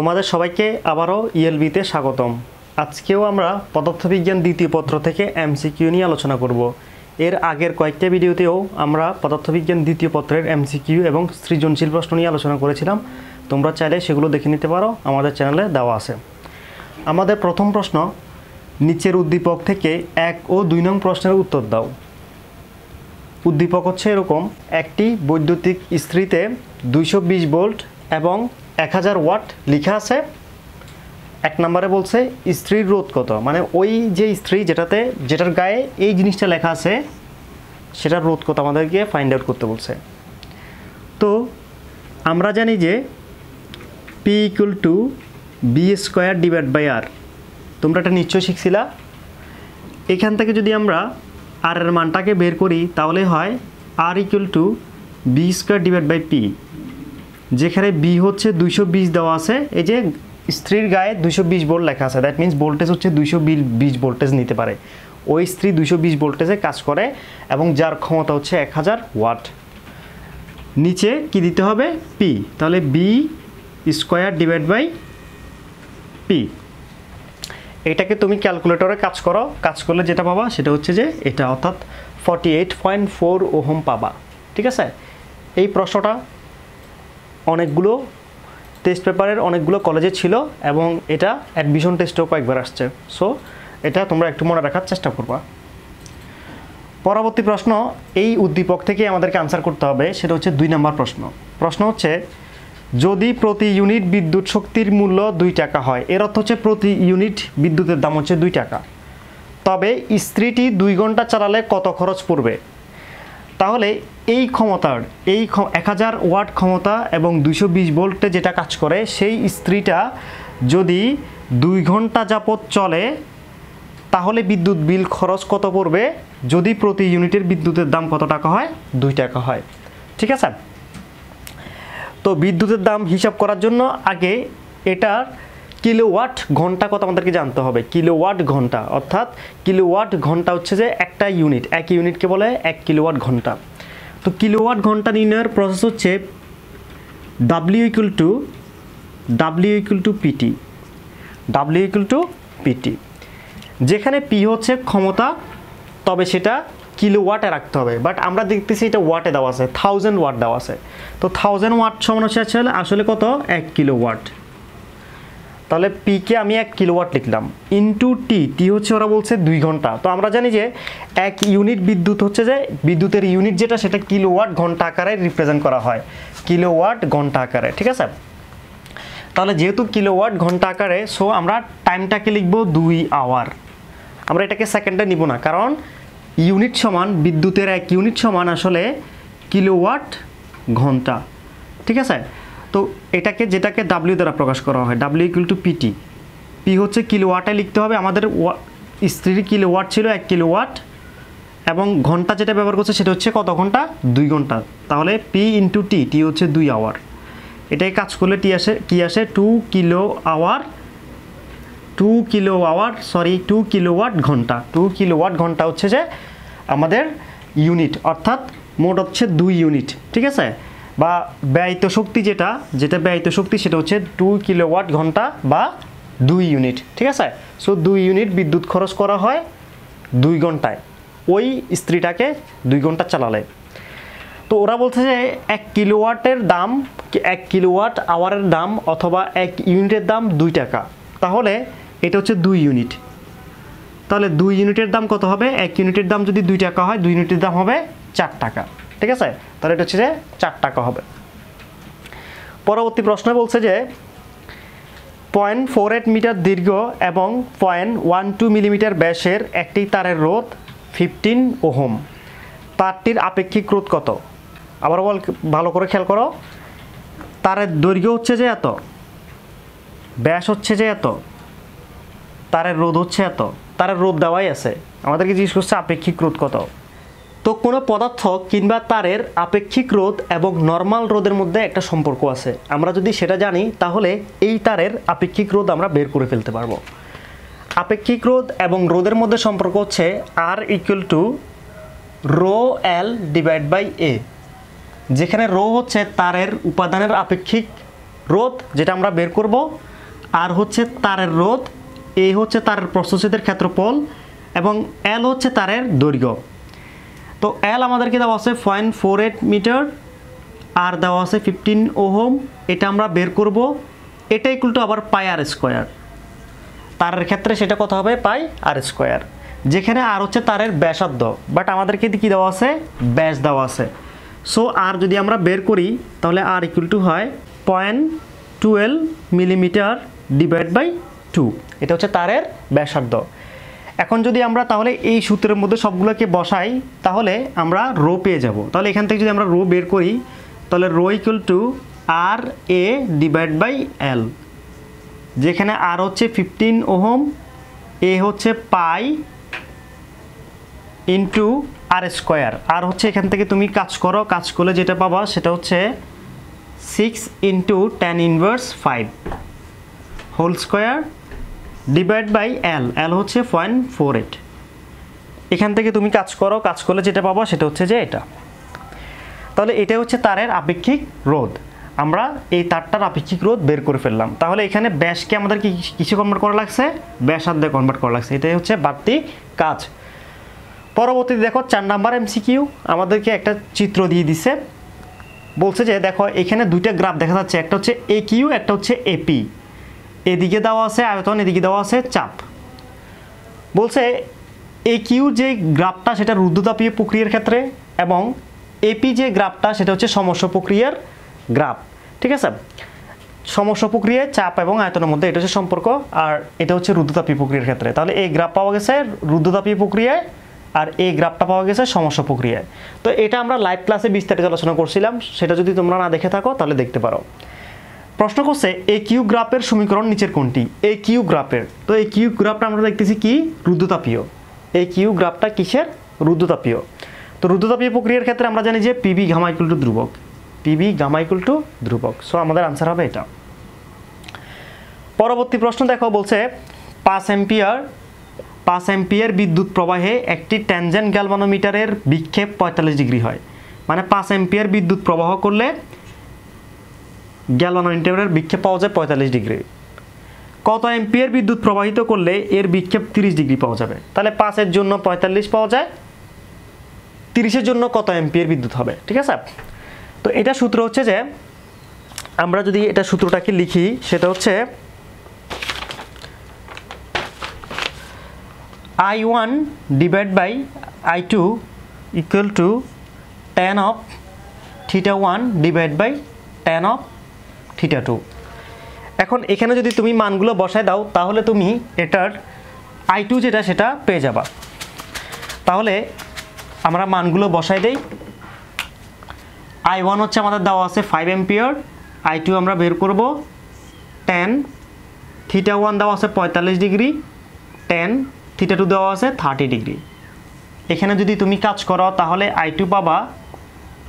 তোমাদের সবাইকে আবারও ইএলবিতে e স্বাগতম আজকেও আমরা পদার্থবিজ্ঞান দ্বিতীয় পত্র থেকে এমসিকিউ নিয়ে আলোচনা করব এর আগের কয়েকটা ভিডিওতেও আমরা পদার্থবিজ্ঞান দ্বিতীয় পত্রের এমসিকিউ এবং সৃজনশীল প্রশ্ন নিয়ে আলোচনা করেছিলাম তোমরা চাইলে সেগুলো দেখে নিতে পারো আমাদের চ্যানেলে দেওয়া আছে আমাদের প্রথম প্রশ্ন নিচের উদ্দীপক থেকে এক ও দুই নং প্রশ্নের উত্তর দাও উদ্দীপক হচ্ছে এরকম একটি বৈদ্যুতিক ইস্ত্রিতে দুইশো বিশ ভোল্ট এবং এক হাজার ওয়াট লিখা আছে এক নম্বরে বলছে স্ত্রীর রোধ কত মানে ওই যে স্ত্রী যেটাতে যেটার গায়ে এই জিনিসটা লেখা আছে সেটার রোধ কত আমাদেরকে ফাইন্ড আউট করতে বলছে তো আমরা জানি যে P equal to V square divide by R তোমরা এটা নিশ্চয় শিখছিলা এখান থেকে যদি আমরা আর এর মানটাকে বের করি তাহলে হয় R equal to V square divide by P যেখানে বি হচ্ছে দুইশো দেওয়া আছে এই যে স্ত্রীর গায়ে দুইশো বিশ বোল্ট লেখা আছে দ্যাট মিন্স ভোল্টেজ হচ্ছে দুইশো বিশ ভোল্টেজ নিতে পারে ওই স্ত্রী দুইশো বিশ ভোল্টেজে কাজ করে এবং যার ক্ষমতা হচ্ছে এক হাজার ওয়াট নিচে কি দিতে হবে পি তাহলে V square divide by P এটাকে তুমি ক্যালকুলেটরে কাজ করো কাজ করলে যেটা পাবা সেটা হচ্ছে যে এটা অর্থাৎ forty eight point four ohm পাবা ঠিক আছে এই প্রশ্নটা অনেকগুলো টেস্ট পেপারের অনেকগুলো কলেজে ছিল এবং এটা অ্যাডমিশন টেস্টেও কয়েকবার আসছে সো এটা তোমরা একটু মনে রাখার চেষ্টা করবা পরবর্তী প্রশ্ন এই উদ্দীপক থেকে আমাদেরকে আনসার করতে হবে সেটা হচ্ছে দুই নম্বর প্রশ্ন প্রশ্ন হচ্ছে যদি প্রতি ইউনিট বিদ্যুৎ শক্তির মূল্য দুই টাকা হয় এর অর্থ হচ্ছে প্রতি ইউনিট বিদ্যুতের দাম হচ্ছে দুই টাকা তবে ইস্ত্রিটি দুই ঘন্টা চালালে কত খরচ পড়বে তাহলে এই ক্ষমতার এই এক হাজার ওয়াট ক্ষমতা এবং দুশো বিশ ভোল্টে যেটা কাজ করে সেই ইস্ত্রিটা যদি দুই ঘন্টা যাবৎ চলে তাহলে বিদ্যুৎ বিল খরচ কত পড়বে যদি প্রতি ইউনিটের বিদ্যুতের দাম কত টাকা হয় দুই টাকা হয় ঠিক আছে তো বিদ্যুতের দাম হিসাব করার জন্য আগে এটার কিলোওয়াট ঘন্টা কত আমাদেরকে জানতে হবে কিলোওয়াট ঘন্টা অর্থাৎ কিলোওয়াট ঘন্টা হচ্ছে যে একটা ইউনিট এক ইউনিটকে বলে এক কিলোওয়াট ঘন্টা তো কিলোওয়াট ঘন্টা নির্ণয়ের প্রসেস হচ্ছে W equal to W equal to PT W equal to PT যেখানে পি হচ্ছে ক্ষমতা তবে সেটা কিলো ওয়াটে রাখতে হবে বাট আমরা দেখতেছি এটা ওয়াটে দেওয়া আছে থাউজেন্ড ওয়াট দেওয়া আছে তো থাউজেন্ড ওয়াট সমান হচ্ছে আসলে কত এক কিলো ওয়াট তাহলে পিকে আমি এক কিলোওয়াট লিখলাম ইনটু টি টি হচ্ছে ওরা বলছে দুই ঘন্টা তো আমরা জানি যে এক ইউনিট বিদ্যুৎ হচ্ছে যে বিদ্যুতের ইউনিট যেটা সেটা কিলোওয়াট ঘন্টা আকারে রিপ্রেজেন্ট করা হয় কিলোওয়াট ঘন্টা আকারে ঠিক আছে তাহলে যেহেতু কিলোওয়াট ঘন্টা আকারে সো আমরা টাইমটাকে লিখব দুই আওয়ার আমরা এটাকে সেকেন্ডে নিব না কারণ ইউনিট সমান বিদ্যুতের এক ইউনিট সমান আসলে কিলোওয়াট ঘন্টা ঠিক আছে তো এটাকে যেটাকে ডাব্লিউ দ্বারা প্রকাশ করা হয় W equal to PT P হচ্ছে কিলোওয়াটে লিখতে হবে আমাদের স্ত্রীর কিলোওয়াট ছিল এক কিলোওয়াট এবং ঘন্টা যেটা ব্যবহার করছে সেটা হচ্ছে কত ঘন্টা দুই ঘন্টা তাহলে পি ইন্টু টি টি হচ্ছে দুই আওয়ার এটাই কাজ করলে টি আসে কি আসে two kilo hour two kilo hour sorry two kilowatt ঘন্টা টু কিলোওয়াট ঘন্টা হচ্ছে যে আমাদের ইউনিট অর্থাৎ মোট হচ্ছে দুই ইউনিট ঠিক আছে বা ব্যয়িত শক্তি যেটা যেটা ব্যয়িত শক্তি সেটা হচ্ছে টু কিলোওয়াট ঘন্টা বা দুই ইউনিট ঠিক আছে সো দুই ইউনিট বিদ্যুৎ খরচ করা হয় দুই ঘন্টায় ওই স্ত্রীটাকে দুই ঘন্টা চালালে তো ওরা বলছে যে এক কিলোওয়াটের দাম এক কিলোওয়াট আওয়ারের দাম অথবা এক ইউনিটের দাম দুই টাকা তাহলে এটা হচ্ছে দুই ইউনিট তাহলে দুই ইউনিটের দাম কত হবে এক ইউনিটের দাম যদি দুই টাকা হয় দুই ইউনিটের দাম হবে চার টাকা ঠিক আছে তাহলে এটা হচ্ছে যে চার টাকা হবে পরবর্তী প্রশ্নে বলছে যে পয়েন্ট ফোর এইট মিটার দীর্ঘ এবং পয়েন্ট ওয়ান টু মিলিমিটার ব্যাসের একটি তারের রোদ ফিফটিন ওহোম তারটির আপেক্ষিক রোদ কত আবার বল ভালো করে খেয়াল করো তারের দৈর্ঘ্য হচ্ছে যে এত ব্যাস হচ্ছে যে এত তারের রোদ হচ্ছে এত তারের রোদ দেওয়াই আছে আমাদেরকে জিজ্ঞেস করছে আপেক্ষিক রোদ কত তো কোনো পদার্থ কিংবা তারের আপেক্ষিক রোধ এবং নর্মাল রোদের মধ্যে একটা সম্পর্ক আছে আমরা যদি সেটা জানি তাহলে এই তারের আপেক্ষিক রোধ আমরা বের করে ফেলতে পারবো আপেক্ষিক রোধ এবং রোদের মধ্যে সম্পর্ক হচ্ছে R equal to rho L divide by A যেখানে রো হচ্ছে তারের উপাদানের আপেক্ষিক রোধ যেটা আমরা বের করব আর হচ্ছে তারের রোধ এ হচ্ছে তারের প্রস্তুচ্ছেদের ক্ষেত্রফল এবং এল হচ্ছে তারের দৈর্ঘ্য তো এল আমাদেরকে দেওয়া আছে পয়েন্ট ফোর এইট মিটার আর দেওয়া আছে ফিফটিন ওহোম এটা আমরা বের করব এটা ইকুল আবার পাই আর স্কোয়ার তারের ক্ষেত্রে সেটা কত হবে পাই আর স্কোয়ার যেখানে আর হচ্ছে তারের ব্যাসার্ধ বাট আমাদেরকে কী দেওয়া আছে ব্যাস দেওয়া আছে সো আর যদি আমরা বের করি তাহলে আর ইকুয়াল টু হয় point twelve millimetre divide by two এটা হচ্ছে তারের ব্যাসার্ধ এখন যদি আমরা তাহলে এই সূত্রের মধ্যে সবগুলোকে বসাই তাহলে আমরা রো পেয়ে যাব তাহলে এখান থেকে যদি আমরা রো বের করি তাহলে rho equal to R A divide by L যেখানে আর হচ্ছে ফিফটিন ওহম এ হচ্ছে পাই ইন্টু আর স্কোয়ার আর হচ্ছে এখান থেকে তুমি কাজ করো কাজ করলে যেটা পাবা সেটা হচ্ছে six into ten inverse five whole square divide by L L হচ্ছে পয়েন্ট ফোর এইট এখান থেকে তুমি কাজ করো কাজ করলে যেটা পাবো সেটা হচ্ছে যে এটা তাহলে এটা হচ্ছে তারের আপেক্ষিক রোধ আমরা এই তারটার আপেক্ষিক রোধ বের করে ফেললাম তাহলে এখানে ব্যাসকে আমাদের কিছু কনভার্ট করা লাগছে ব্যাস ব্যাসার্ধে কনভার্ট করা লাগছে এটাই হচ্ছে বাড়তি কাজ পরবর্তীতে দেখো চার নাম্বার এমসিকিউ আমাদেরকে একটা চিত্র দিয়ে দিছে বলছে যে দেখো এখানে দুইটা গ্রাফ দেখা যাচ্ছে একটা হচ্ছে এ কিউ একটা হচ্ছে এপি এদিকে দেওয়া আছে আয়তন এদিকে দেওয়া আছে চাপ বলছে এ কিউ যে গ্রাফটা সেটা রুদ্রতাপীয় প্রক্রিয়ার ক্ষেত্রে এবং এপি যে গ্রাফটা সেটা হচ্ছে সমস্য প্রক্রিয়ার গ্রাফ ঠিক আছে সমস্য প্রক্রিয়ায় চাপ এবং আয়তনের মধ্যে এটা হচ্ছে সম্পর্ক আর এটা হচ্ছে রুদ্রতাপীয় প্রক্রিয়ার ক্ষেত্রে তাহলে এই গ্রাফ পাওয়া গেছে রুদ্রতাপীয় প্রক্রিয়ায় আর এই গ্রাফটা পাওয়া গেছে সমস্য প্রক্রিয়ায় তো এটা আমরা লাইভ ক্লাসে বিস্তারিত আলোচনা করছিলাম সেটা যদি তোমরা না দেখে থাকো তাহলে দেখতে পারো প্রশ্ন করছে এ কিউ গ্রাফের সমীকরণ নিচের কোনটি এ কিউ গ্রাফের তো এই কিউ গ্রাফটা আমরা দেখতেছি কি রুদ্রতাপীয় এই কিউ গ্রাফটা কিসের রুদ্রতাপীয় তো রুদ্রতাপীয় প্রক্রিয়ার ক্ষেত্রে আমরা জানি যে পিবি ঘামাইকুল টু ধ্রুবক পিবি ঘামাইকুল টু ধ্রুবক সো আমাদের আনসার হবে এটা পরবর্তী প্রশ্ন দেখো বলছে পাঁচ এম্পিয়ার পাঁচ এম্পিয়ার বিদ্যুৎ প্রবাহে একটি ট্যানজেন্ট গ্যালভানোমিটারের বিক্ষেপ পঁয়তাল্লিশ ডিগ্রি হয় মানে পাঁচ এম্পিয়ার বিদ্যুৎ প্রবাহ করলে গ্যালানো ইন্টারভেলের বিক্ষেপ পাওয়া যায় পঁয়তাল্লিশ ডিগ্রি কত এমপিয়ার বিদ্যুৎ প্রবাহিত করলে এর বিক্ষেপ তিরিশ ডিগ্রি পাওয়া যাবে তাহলে পাঁচের জন্য পঁয়তাল্লিশ পাওয়া যায় তিরিশের জন্য কত এমপিয়ার বিদ্যুৎ হবে ঠিক আছে তো এটা সূত্র হচ্ছে যে আমরা যদি এটা সূত্রটাকে লিখি সেটা হচ্ছে I one divide by I two equal to tan of theta one divide by tan of theta two এখন এখানে যদি তুমি মানগুলো বসায় দাও তাহলে তুমি এটার আই টু যেটা সেটা পেয়ে যাবা তাহলে আমরা মানগুলো বসায় দেই আই ওয়ান হচ্ছে আমাদের দেওয়া আছে ফাইভ এম্পিয়ার আই টু আমরা বের করব টেন থিটা ওয়ান দেওয়া আছে পঁয়তাল্লিশ ডিগ্রি টেন থিটা টু দেওয়া আছে থার্টি ডিগ্রি এখানে যদি তুমি কাজ করো তাহলে আই টু পাবা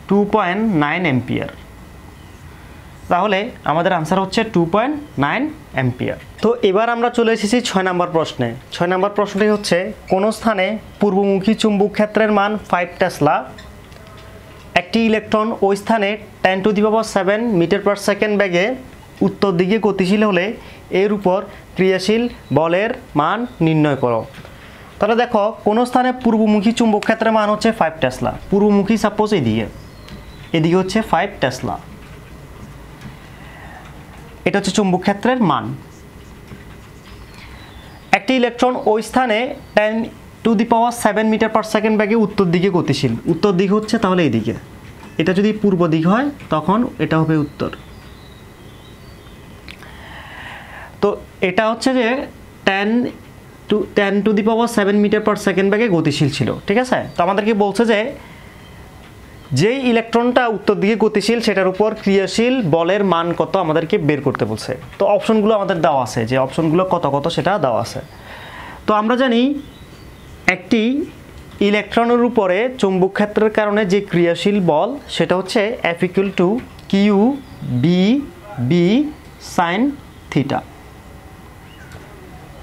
টু পয়েন্ট নাইন এম্পিয়ার তাহলে আমাদের আনসার হচ্ছে টু পয়েন্ট নাইন অ্যাম্পিয়ার তো এবার আমরা চলে এসেছি ছয় নম্বর প্রশ্নে ছয় নম্বর প্রশ্নটি হচ্ছে কোন স্থানে পূর্বমুখী চুম্বক ক্ষেত্রের মান ফাইভ টেসলা একটি ইলেকট্রন ওই স্থানে ten to the power seven metre per second ব্যাগে উত্তর দিকে গতিশীল হলে এর উপর ক্রিয়াশীল বলের মান নির্ণয় করো তাহলে দেখো কোনো স্থানে পূর্বমুখী চুম্বক ক্ষেত্রের মান হচ্ছে ফাইভ টেসলা পূর্বমুখী সাপোজ এদিকে এদিকে হচ্ছে ফাইভ টেসলা এটা হচ্ছে চুম্বক ক্ষেত্রের মান একটি ইলেকট্রন ওই স্থানে ten to the power seven metre per second ব্যাগে উত্তর দিকে গতিশীল উত্তর দিক হচ্ছে তাহলে এই দিকে এটা যদি পূর্ব দিক হয় তখন এটা হবে উত্তর তো এটা হচ্ছে যে ten to ten to the power seven metre per second ব্যাগে গতিশীল ছিল ঠিক আছে তো আমাদেরকে বলছে যে যেই ইলেকট্রনটা উত্তর দিকে গতিশীল সেটার উপর ক্রিয়াশীল বলের মান কত আমাদেরকে বের করতে বলছে তো অপশনগুলো আমাদের দেওয়া আছে যে অপশনগুলো কত কত সেটা দেওয়া আছে তো আমরা জানি একটি ইলেকট্রনের উপরে চুম্বক ক্ষেত্রের কারণে যে ক্রিয়াশীল বল সেটা হচ্ছে F equal to Q V B sine theta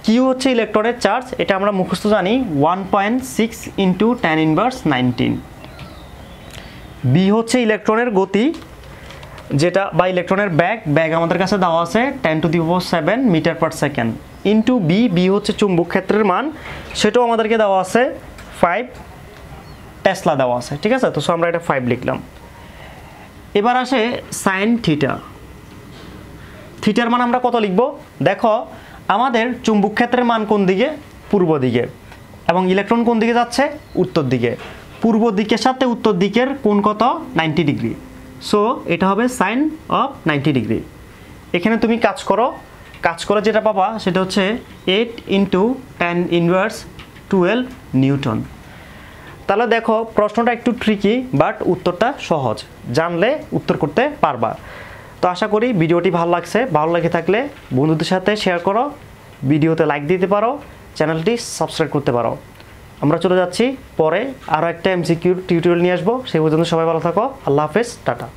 Q হচ্ছে ইলেকট্রনের চার্জ এটা আমরা মুখস্থ জানি one point six into ten inverse nineteen V হচ্ছে ইলেকট্রনের গতি যেটা বা ইলেকট্রনের ব্যাগ ব্যাগ আমাদের কাছে দেওয়া আছে ten to the four seven metre per second into V B হচ্ছে চুম্বক ক্ষেত্রের মান সেটাও আমাদেরকে দেওয়া আছে ফাইভ টেসলা দেওয়া আছে ঠিক আছে তো সো আমরা এটা ফাইভ লিখলাম এবার আসে সাইন থিটা থিটার মান আমরা কত লিখব দেখো আমাদের চুম্বক ক্ষেত্রের মান কোন দিকে পূর্ব দিকে এবং ইলেকট্রন কোন দিকে যাচ্ছে উত্তর দিকে পূর্ব দিকের সাথে উত্তর দিকের কোন কত নাইনটি ডিগ্রি সো এটা হবে সাইন অফ নাইনটি ডিগ্রি এখানে তুমি কাজ করো কাজ করে যেটা পাবা সেটা হচ্ছে eight into ten inverse twelve newton তাহলে দেখো প্রশ্নটা একটু ট্রিকি বাট উত্তরটা সহজ জানলে উত্তর করতে পারবা তো আশা করি ভিডিওটি ভালো লাগছে ভালো লাগে থাকলে বন্ধুদের সাথে শেয়ার করো ভিডিওতে লাইক দিতে পারো চ্যানেলটি সাবস্ক্রাইব করতে পারো আমরা চলে যাচ্ছি পরে আরও একটা এমসিকিউর টিউটোরিয়াল নিয়ে আসবো সেই পর্যন্ত সবাই ভালো থাকো আল্লাহ হাফেজ টাটা